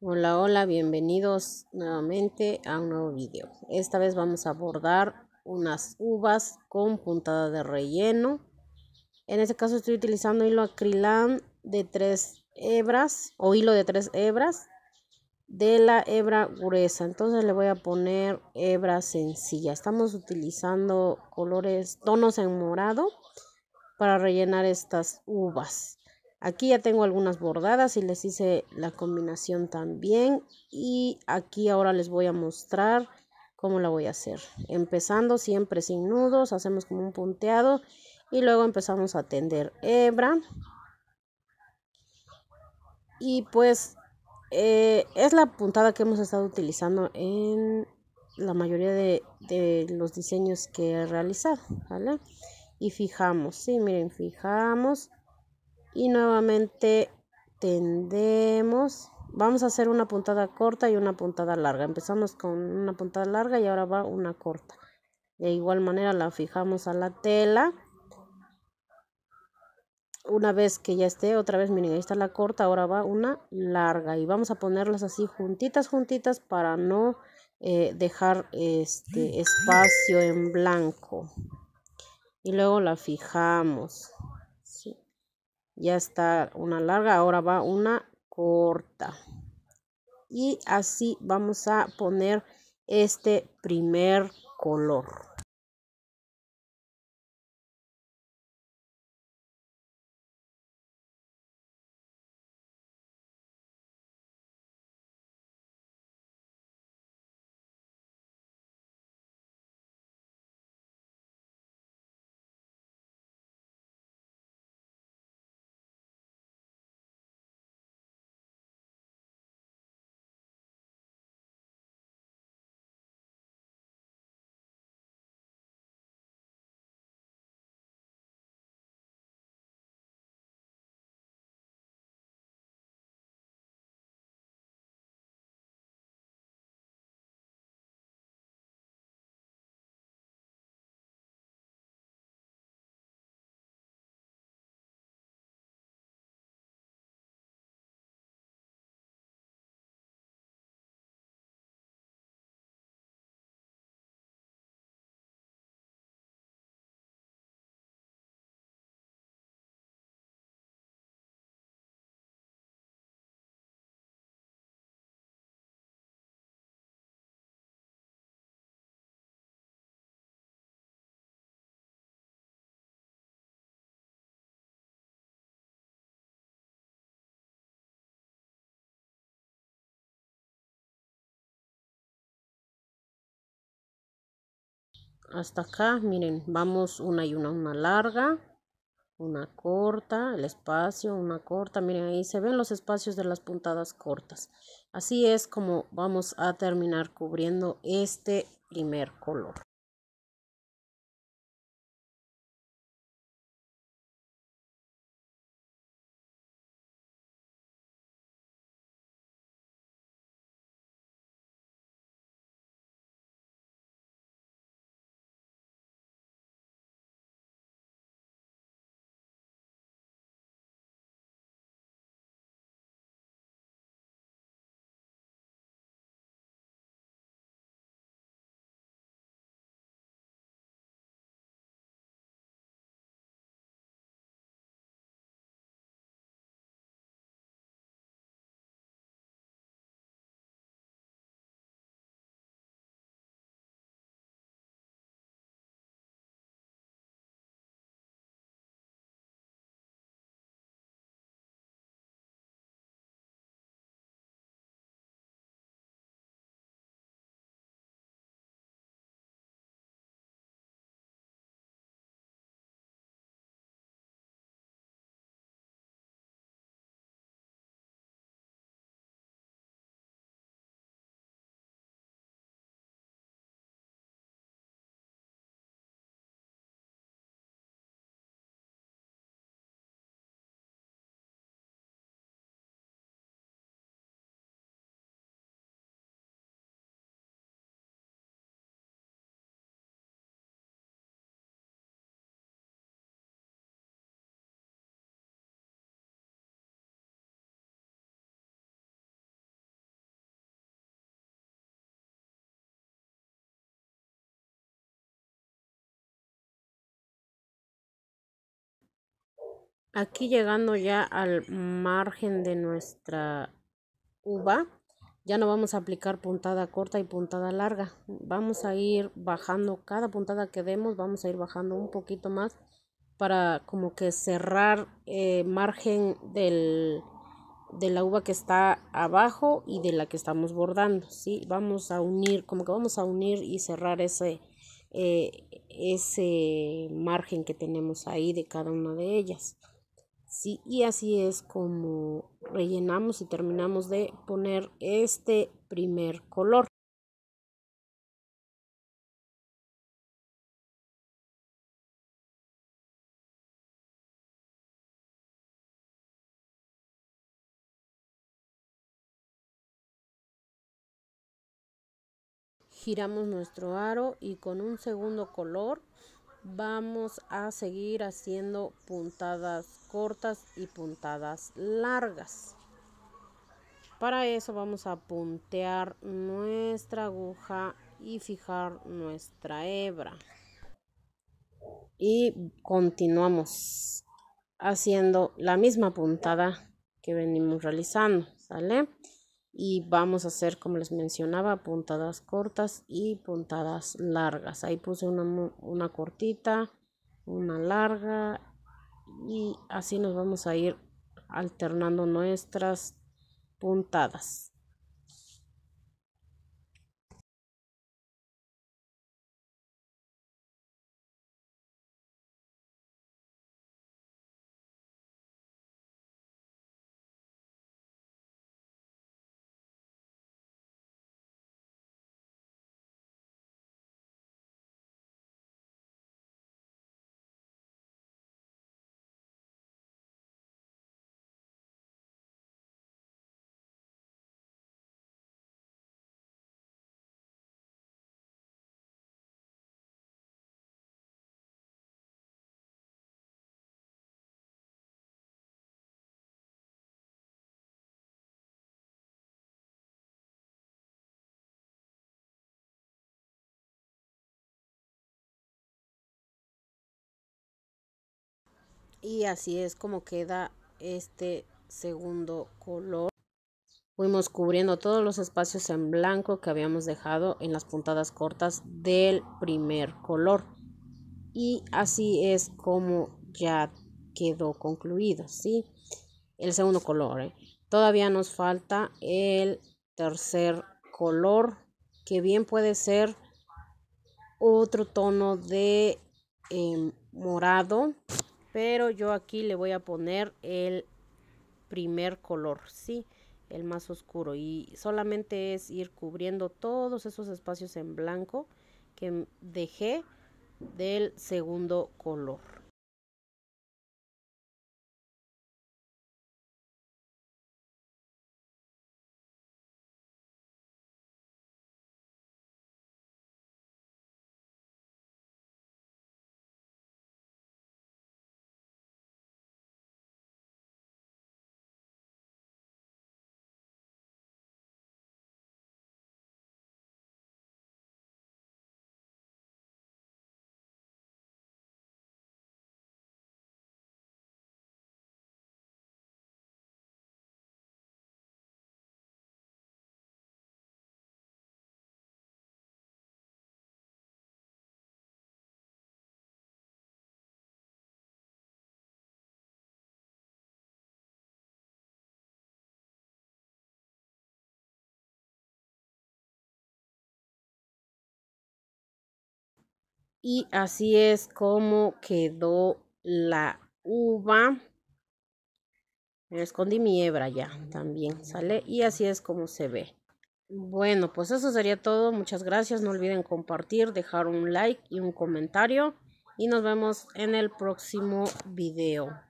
Hola, hola, bienvenidos nuevamente a un nuevo video. Esta vez vamos a abordar unas uvas con puntada de relleno. En este caso estoy utilizando hilo acrilán de tres hebras o hilo de tres hebras de la hebra gruesa. Entonces le voy a poner hebra sencilla. Estamos utilizando colores, tonos en morado para rellenar estas uvas. Aquí ya tengo algunas bordadas y les hice la combinación también. Y aquí ahora les voy a mostrar cómo la voy a hacer. Empezando siempre sin nudos, hacemos como un punteado y luego empezamos a tender hebra. Y pues eh, es la puntada que hemos estado utilizando en la mayoría de, los diseños que he realizado, Y fijamos, sí, miren, fijamos y nuevamente tendemos vamos a hacer una puntada corta y una puntada larga empezamos con una puntada larga y ahora va una corta de igual manera la fijamos a la tela una vez que ya esté otra vez miren ahí está la corta ahora va una larga y vamos a ponerlas así juntitas juntitas para no eh, dejar este espacio en blanco y luego la fijamos ya está una larga ahora va una corta y así vamos a poner este primer color hasta acá miren vamos una y una una larga una corta el espacio una corta miren ahí se ven los espacios de las puntadas cortas así es como vamos a terminar cubriendo este primer color Aquí llegando ya al margen de nuestra uva, ya no vamos a aplicar puntada corta y puntada larga. Vamos a ir bajando cada puntada que demos, vamos a ir bajando un poquito más para como que cerrar eh, margen de la uva que está abajo y de la que estamos bordando, ¿sí? Vamos a unir, como que vamos a unir y cerrar ese, eh, ese margen que tenemos ahí de cada una de ellas. Sí, y así es como rellenamos y terminamos de poner este primer color. giramos nuestro aro y con un segundo color vamos a seguir haciendo puntadas cortas y puntadas largas para eso vamos a puntear nuestra aguja y fijar nuestra hebra y continuamos haciendo la misma puntada que venimos realizando sale y vamos a hacer como les mencionaba puntadas cortas y puntadas largas ahí puse una, una cortita una larga y así nos vamos a ir alternando nuestras puntadas y así es como queda este segundo color fuimos cubriendo todos los espacios en blanco que habíamos dejado en las puntadas cortas del primer color y así es como ya quedó concluido sí el segundo color ¿eh? todavía nos falta el tercer color que bien puede ser otro tono de em, morado pero yo aquí le voy a poner el primer color, ¿sí? El más oscuro y solamente es ir cubriendo todos esos espacios en blanco que dejé del segundo color. Y así es como quedó la uva. Me escondí mi hebra ya también, ¿sale? Y así es como se ve. Bueno, pues eso sería todo. Muchas gracias. No olviden compartir, dejar un like y un comentario. Y nos vemos en el próximo video.